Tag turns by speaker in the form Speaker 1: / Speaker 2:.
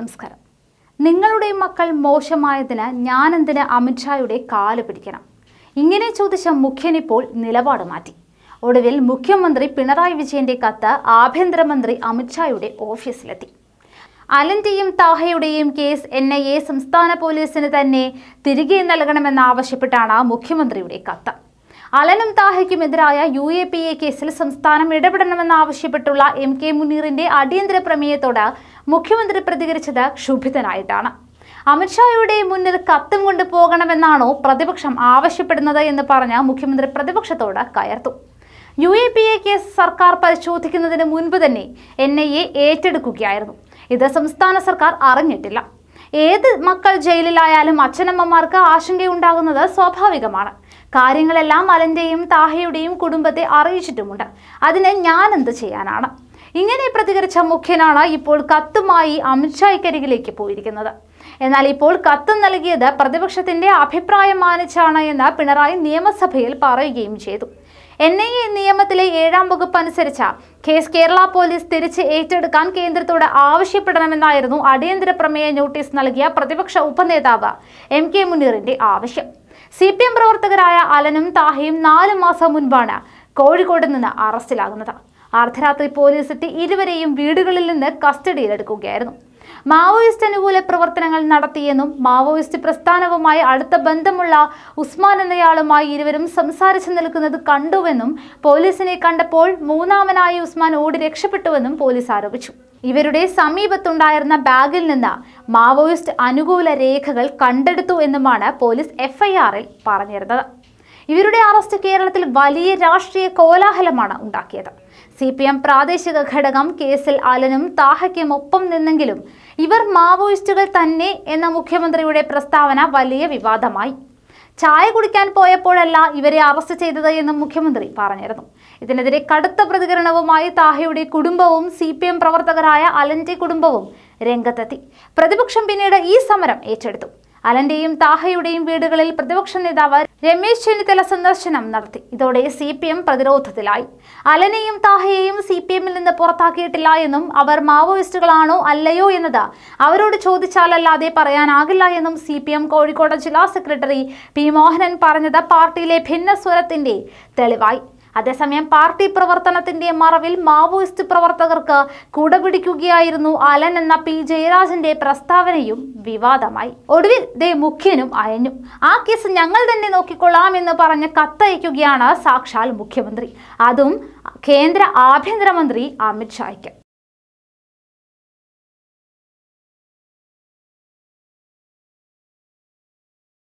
Speaker 1: നമസ്കാരം നിങ്ങളുടെ മക്കൾ മോശമായതിന് ഞാനെന്തിന് അമിത്ഷായുടെ കാല് പിടിക്കണം ഇങ്ങനെ ചോദിച്ച മുഖ്യൻ ഇപ്പോൾ നിലപാട് മാറ്റി ഒടുവിൽ മുഖ്യമന്ത്രി പിണറായി വിജയന്റെ കത്ത് ആഭ്യന്തരമന്ത്രി അമിത്ഷായുടെ ഓഫീസിലെത്തി അലന്റെയും താഹയുടെയും കേസ് എൻ ഐ എ സംസ്ഥാന പോലീസിന് തന്നെ തിരികെ നൽകണമെന്നാവശ്യപ്പെട്ടാണ് മുഖ്യമന്ത്രിയുടെ കത്ത് അലനും താഹയ്ക്കുമെതിരായ യു എ പി എ കേസിൽ സംസ്ഥാനം ഇടപെടണമെന്നാവശ്യപ്പെട്ടുള്ള എം കെ മുനീറിന്റെ അടിയന്തര പ്രമേയത്തോട് മുഖ്യമന്ത്രി പ്രതികരിച്ചത് ക്ഷുഭിതനായിട്ടാണ് അമിത്ഷായുടെ മുന്നിൽ കത്തും കൊണ്ട് പോകണമെന്നാണോ പ്രതിപക്ഷം ആവശ്യപ്പെടുന്നത് എന്ന് പറഞ്ഞ് മുഖ്യമന്ത്രി പ്രതിപക്ഷത്തോട് കയർത്തു U A P A case സർക്കാർ പരിശോധിക്കുന്നതിന് മുൻപ് തന്നെ എൻ ഐ എ ഏറ്റെടുക്കുകയായിരുന്നു ഇത് സംസ്ഥാന സർക്കാർ അറിഞ്ഞിട്ടില്ല ഏത് മക്കൾ ജയിലിലായാലും അച്ഛനമ്മമാർക്ക് ആശങ്കയുണ്ടാകുന്നത് സ്വാഭാവികമാണ് കാര്യങ്ങളെല്ലാം അലൻ്റെയും താഹയുടെയും കുടുംബത്തെ അറിയിച്ചിട്ടുമുണ്ട് അതിന് ഞാനെന്ത് ചെയ്യാനാണ് ഇങ്ങനെ പ്രതികരിച്ച മുഖ്യനാണ് ഇപ്പോൾ കത്തുമായി അമിത്ഷായ്ക്കരികിലേക്ക് പോയിരിക്കുന്നത് എന്നാൽ ഇപ്പോൾ കത്ത് നൽകിയത് പ്രതിപക്ഷത്തിന്റെ അഭിപ്രായം മാനിച്ചാണ് എന്ന് പിണറായി നിയമസഭയിൽ പറയുകയും ചെയ്തു എൻ ഐ എ നിയമത്തിലെ ഏഴാം വകുപ്പ് അനുസരിച്ച കേസ് കേരള പോലീസ് തിരിച്ച് ഏറ്റെടുക്കാൻ കേന്ദ്രത്തോട് ആവശ്യപ്പെടണമെന്നായിരുന്നു അടിയന്തര പ്രമേയ നോട്ടീസ് നൽകിയ പ്രതിപക്ഷ ഉപനേതാവ് എം കെ മുനീറിന്റെ ആവശ്യം സി പി എം പ്രവർത്തകരായ അലനും താഹയും നാല് മാസം മുൻപാണ് കോഴിക്കോട് നിന്ന് അറസ്റ്റിലാകുന്നത് അർദ്ധരാത്രി എത്തി ഇരുവരെയും വീടുകളിൽ നിന്ന് കസ്റ്റഡിയിലെടുക്കുകയായിരുന്നു മാവോയിസ്റ്റ് അനുകൂല പ്രവർത്തനങ്ങൾ നടത്തിയെന്നും മാവോയിസ്റ്റ് പ്രസ്ഥാനവുമായി അടുത്ത ബന്ധമുള്ള ഉസ്മാൻ എന്നയാളുമായി ഇരുവരും സംസാരിച്ചു നിൽക്കുന്നത് കണ്ടുവെന്നും പോലീസിനെ കണ്ടപ്പോൾ മൂന്നാമനായി ഉസ്മാൻ ഓടി രക്ഷപ്പെട്ടുവെന്നും പോലീസ് ആരോപിച്ചു ഇവരുടെ സമീപത്തുണ്ടായിരുന്ന ബാഗിൽ നിന്ന് മാവോയിസ്റ്റ് അനുകൂല രേഖകൾ കണ്ടെടുത്തു എന്നുമാണ് പോലീസ് എഫ്ഐആറിൽ പറഞ്ഞിരുന്നത് ഇവരുടെ അറസ്റ്റ് കേരളത്തിൽ വലിയ രാഷ്ട്രീയ കോലാഹലമാണ് ഉണ്ടാക്കിയത് സി പി എം പ്രാദേശിക ഘടകം കേസിൽ അലനും താഹയ്ക്കും ഒപ്പം നിന്നെങ്കിലും ഇവർ മാവോയിസ്റ്റുകൾ തന്നെ എന്ന മുഖ്യമന്ത്രിയുടെ പ്രസ്താവന വലിയ വിവാദമായി ചായ കുടിക്കാൻ പോയപ്പോഴല്ല ഇവരെ അറസ്റ്റ് ചെയ്തത് എന്നും മുഖ്യമന്ത്രി പറഞ്ഞിരുന്നു ഇതിനെതിരെ കടുത്ത പ്രതികരണവുമായി താഹയുടെ കുടുംബവും സി പി എം പ്രവർത്തകരായ അലന്റെ കുടുംബവും രംഗത്തെത്തി പ്രതിപക്ഷം പിന്നീട് ഈ സമരം ഏറ്റെടുത്തു അലന്റെയും താഹയുടെയും വീടുകളിൽ പ്രതിപക്ഷ നേതാവ് രമേശ് ചെന്നിത്തല സന്ദർശനം നടത്തി ഇതോടെ സി പി എം പ്രതിരോധത്തിലായി അലനെയും താഹയെയും സി പി എമ്മിൽ നിന്ന് പുറത്താക്കിയിട്ടില്ല എന്നും അവർ മാവോയിസ്റ്റുകളാണോ അല്ലയോ എന്നത് അവരോട് ചോദിച്ചാലല്ലാതെ പറയാനാകില്ല എന്നും സി പി എം കോഴിക്കോട് ജില്ലാ സെക്രട്ടറി പി മോഹനൻ പറഞ്ഞത് പാർട്ടിയിലെ ഭിന്ന സ്വരത്തിന്റെ തെളിവായി അതേസമയം പാർട്ടി പ്രവർത്തനത്തിന്റെ മറവിൽ മാവോയിസ്റ്റ് പ്രവർത്തകർക്ക് കുടപിടിക്കുകയായിരുന്നു അലൻ എന്ന പി ജയരാജന്റെ പ്രസ്താവനയും വിവാദമായി ഒടുവിൽ ദേ മുഖ്യനും അയഞ്ഞു ആ കേസ് ഞങ്ങൾ തന്നെ നോക്കിക്കൊള്ളാം എന്ന് പറഞ്ഞ് കത്തയക്കുകയാണ് സാക്ഷാൽ മുഖ്യമന്ത്രി അതും കേന്ദ്ര ആഭ്യന്തരമന്ത്രി അമിത്ഷായ്ക്ക്